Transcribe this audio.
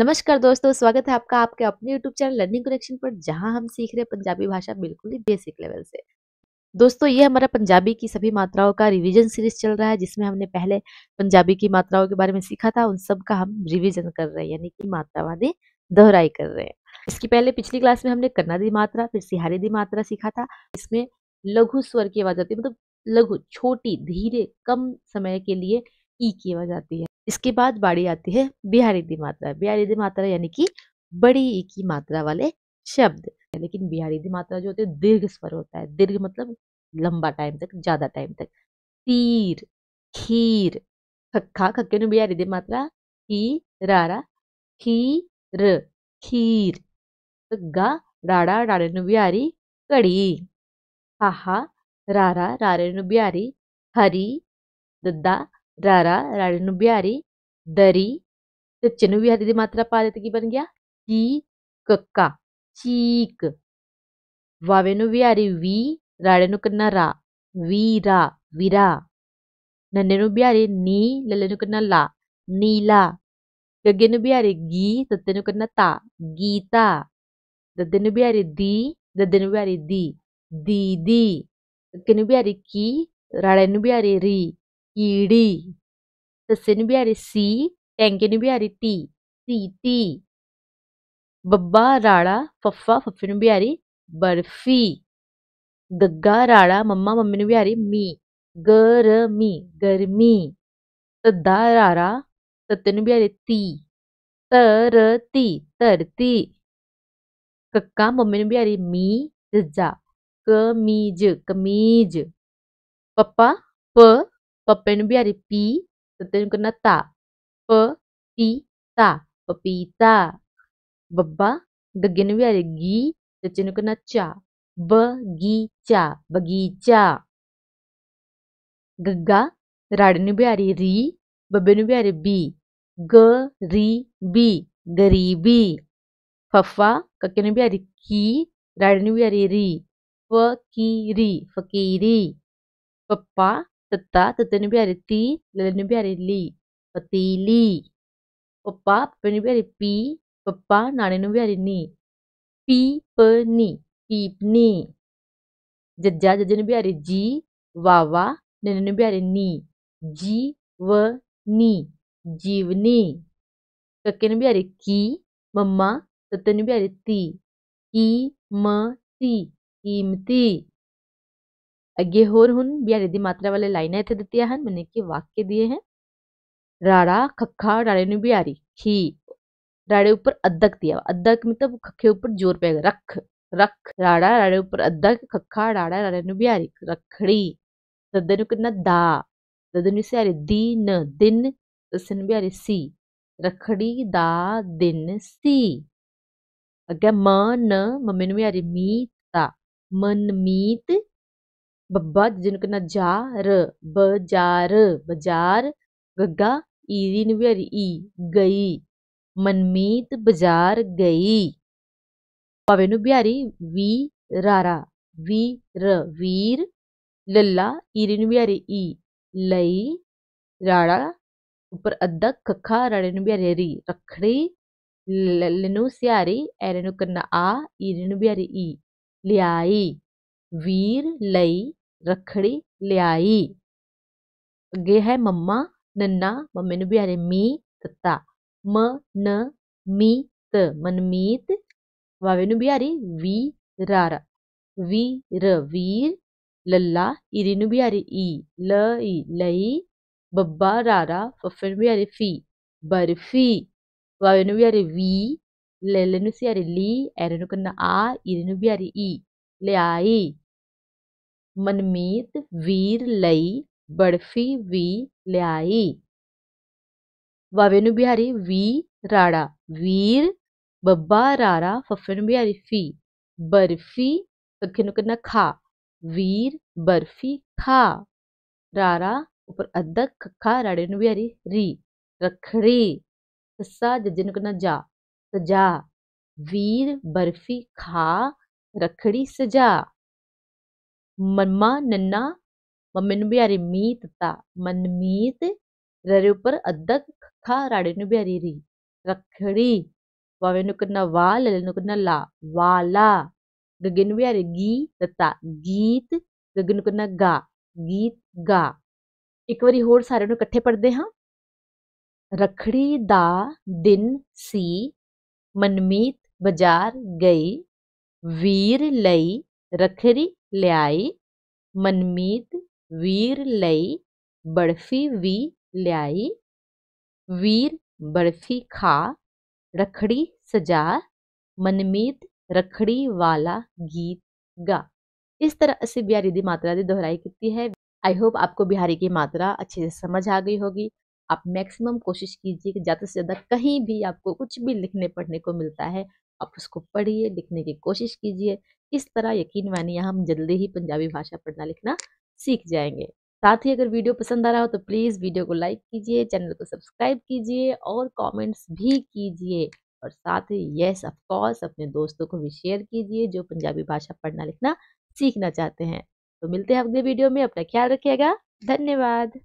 नमस्कार दोस्तों स्वागत है आपका आपके अपने यूट्यूब चैनल लर्निंग कनेक्शन पर जहां हम सीख रहे पंजाबी भाषा बिल्कुल ही बेसिक लेवल से दोस्तों ये हमारा पंजाबी की सभी मात्राओं का रिवीजन सीरीज चल रहा है जिसमें हमने पहले पंजाबी की मात्राओं के बारे में सीखा था उन सब का हम रिवीजन कर रहे हैं यानी कि मात्रावादी दोहराई कर रहे हैं इसकी पहले पिछली क्लास में हमने कन्नादी मात्रा फिर सिहारी दी मात्रा सीखा था इसमें लघु स्वर की आवाज आती है मतलब लघु छोटी धीरे कम समय के लिए ई e की आवाज आती है इसके बाद बाड़ी आती है बिहारी दी मात्रा बिहारी दी मात्रा यानी कि बड़ी की मात्रा वाले शब्द लेकिन बिहारी दी मात्रा जो होती है दीर्घ स्वर होता है दीर्घ मतलब लंबा टाइम तक ज्यादा टाइम तक तीर खीर खक्खा खक्के बिहारी दी मात्रा ही रारा र खीर तो गा राड़ा राड़े नु बिहारी कड़ी हाहा रारा रारे नु बिहारी हरी दद्दा रारा राड़ी नु दरी तच्चे नु विहारी दी मात्रा पाद की बन गया की कक्का चीक वावे नु वी राड़े ना करना रा वीरा वीरा नन्हे नु बिहारी नी लले नु ला नीला गग्गे नु बिहारी गी तत्ते करना ता गीता दद्दे नु दी दद्दे नु बिहारी दी दीदी कक्के नु बिहारी की राड़े नु बिहारी री ईडी सस्से भी आ रही सी टैंके ने भी आ रही टी सीटी बब्बा राड़ा फफ्फा फफ्फे ने भी आ रही बर्फी गग्गा राड़ा मम्मा मम्मी ने भी आ रही मी गरमी गर्मी तद्दा रारा तत्ते ने भी आ रही ती तरती तरती कक्का मम्मी ने भी आ रही मी जा कमीज कमीज पप्पा प Papelbiari pi, kena ta. pe ti, ta. beba Babba, biari gi, kena ca tatenukana cha. ca gega Gaga, biari ri, biari bi. गरीबी गरीबी फफा ककन भी आ रही biari राडन भी आ ri री फकीरी फकीरी पप्पा तत्ता तत्ते ने भी आ रही ती लल्ले ने भी आ रही ली पतीली पप्पा पप्पे ने भी आ रही पी पप्पा नाने ने भी आ रही नी पी पनी पीपनी जज्जा जज्जे ने भी आ रही जी वावा ने ने भी आ रही नी जी व नी जीवनी कक्के ने भी आ रही की मम्मा तत्ते ने भी आ रही ती की म कीमती अगे अज्ञेहोर हुन या रिधि मात्रा वाले लाइना इतने देती आहान मैंने की वाक्य दिए हैं राड़ा खखा राड़े ने बिहारी ही राड़े ऊपर अद्दक दिया अद्दक मतलब खखे ऊपर जोर पेगा रख रख राड़ा राड़े ऊपर अद्दक खखा राड़ा राड़े ने बिहारी रखड़ी ददनु कितना दा ददनु से अरे दीन दिन दसन बिहारी सी रखड़ी दा दिन सी अग्गे म न मम्मी ने बिहारी मीता मीत ਬੱਬਾ ਜਿਹਨੂੰ ਕਹਿੰਦਾ ਜਾ ਰ ਬਜ਼ਾਰ ਬਜ਼ਾਰ ਗੱਗਾ ਈ ਦੀ ਨਵੇਰੀ ਈ ਗਈ ਮਨਮੀਤ ਬਾਜ਼ਾਰ ਗਈ ਪਵੇ ਨੂੰ ਬਿਆਰੀ ਵੀ ਰਾਰਾ ਵੀ ਰ ਵੀਰ ਲੱਲਾ ਈ ਦੀ ਨਵੇਰੀ ਈ ਲਈ ਰਾੜਾ ਉੱਪਰ ਅੱਧਾ ਕੱਖਾ ਰੜੇ ਨੂੰ ਬਿਆਰੀ ਰੀ ਰਖੜੀ ਨੂੰ ਸਿਆਰੀ ਐਰੇ ਨੂੰ ਕੰਨਾ ਆ ਈਰੇ ਨੂੰ ਬਿਹਾਰੀ ਈ ਲਿਆਈ ਵੀਰ ਲਈ ਰਖੜੀ ਲਿਆਈ ਅੱਗੇ ਹੈ ਮੰਮਾ ਨੰਨਾ ਮੰਮੇ ਨੂੰ ਬਿਹਾਰੇ ਮੀ ਤੱਤਾ ਮ ਨ ਮੀ ਤ ਮਨਮੀਤ ਵਾਵੇ ਨੂੰ ਬਿਹਾਰੀ ਵੀ ਰਾਰਾ ਵੀ ਰ ਵੀਰ ਲੱਲਾ ਇਰੀ ਨੂੰ ਬਿਹਾਰੀ ਈ ਲ ਈ ਲਈ ਬੱਬਾ ਰਾਰਾ ਫੱਫੇ ਨੂੰ ਬਿਹਾਰੀ ਫੀ ਬਰਫੀ ਵਾਵੇ ਨੂੰ ਬਿਹਾਰੀ ਵੀ ਲੈਲੇ ਨੂੰ ਸਿਹਾਰੀ ਲੀ ਐਰੇ ਨੂੰ ਕੰਨਾ ਆ ਇਰੀ ਨੂੰ ਬਿਹਾਰੀ ਈ ਲਿਆਈ ਮਨਮੀਤ ਵੀਰ ਲਈ ਬਰਫੀ ਵੀ ਲਿਆਈ ਵਾਵੇ ਨੂੰ ਬਿਹਾਰੀ ਵੀ ਰਾੜਾ ਵੀਰ ਬੱਬਾ ਰਾਰਾ ਫੱਫੇ ਨੂੰ ਬਿਹਾਰੀ ਫੀ ਬਰਫੀ ਅੱਖੇ ਨੂੰ ਕਿੰਨਾ ਖਾ ਵੀਰ ਬਰਫੀ ਖਾ ਰਾਰਾ ਉੱਪਰ ਅੱਧਾ ਖੱਖਾ ਰਾੜੇ ਨੂੰ ਬਿਹਾਰੀ ਰੀ ਰਖੜੀ ਸੱਸਾ ਜੱਜੇ ਨੂੰ ਕਿੰਨਾ ਜਾ ਸਜਾ ਵੀਰ ਬਰਫੀ ਖਾ ਰਖੜੀ ਸਜਾ ਮੰਮਾ ਨੰਨਾ ਮੰਮੇ ਨੂੰ ਬਿਆਰੀ ਮੀ ਮਨ ਮਨਮੀਤ ਰਰੇ ਉੱਪਰ ਅਦਕ ਖਾ ਰਾੜੇ ਨੂੰ ਬਿਆਰੀ ਰੀ ਰਖੜੀ ਵਾਵੇ ਨੂੰ ਕਿੰਨਾ ਵਾਲ ਲੈ ਨੂੰ ਕਿੰਨਾ ਲਾ ਵਾਲਾ ਗਗੇ ਨੂੰ ਗੀ ਤਤਾ ਗੀਤ ਗਗੇ ਨੂੰ ਕਿੰਨਾ ਗਾ ਗੀਤ ਗਾ ਇੱਕ ਵਾਰੀ ਹੋਰ ਸਾਰੇ ਨੂੰ ਇਕੱਠੇ ਪੜਦੇ ਹਾਂ ਰਖੜੀ ਦਾ ਦਿਨ ਸੀ ਮਨਮੀਤ ਬਾਜ਼ਾਰ ਗਈ ਵੀਰ ਲਈ ਰਖੜੀ ਲਿਆਈ मनमीत वीर लई बर्फी वी ਲਿਆਈ वीर बर्फी खा रखड़ी सजा मनमीत रखड़ी वाला गीत गा इस तरह से बिहारी की मात्रा दी दोहराई की है आई होप आपको बिहारी की मात्रा अच्छे से समझ आ गई होगी आप मैक्सिमम कोशिश कीजिए कि ज़्यादा से ज़्यादा कहीं भी आपको कुछ भी लिखने पढ़ने को मिलता है आप उसको पढ़िए लिखने की कोशिश कीजिए इस तरह यकीन मानिए हम जल्दी ही पंजाबी भाषा पढ़ना लिखना सीख जाएंगे साथ ही अगर वीडियो पसंद आ रहा हो तो प्लीज़ वीडियो को लाइक कीजिए चैनल को सब्सक्राइब कीजिए और कमेंट्स भी कीजिए और साथ ही येस ऑफकोर्स अपने दोस्तों को भी शेयर कीजिए जो पंजाबी भाषा पढ़ना लिखना सीखना चाहते हैं तो मिलते हैं अगले वीडियो में अपना ख्याल रखिएगा धन्यवाद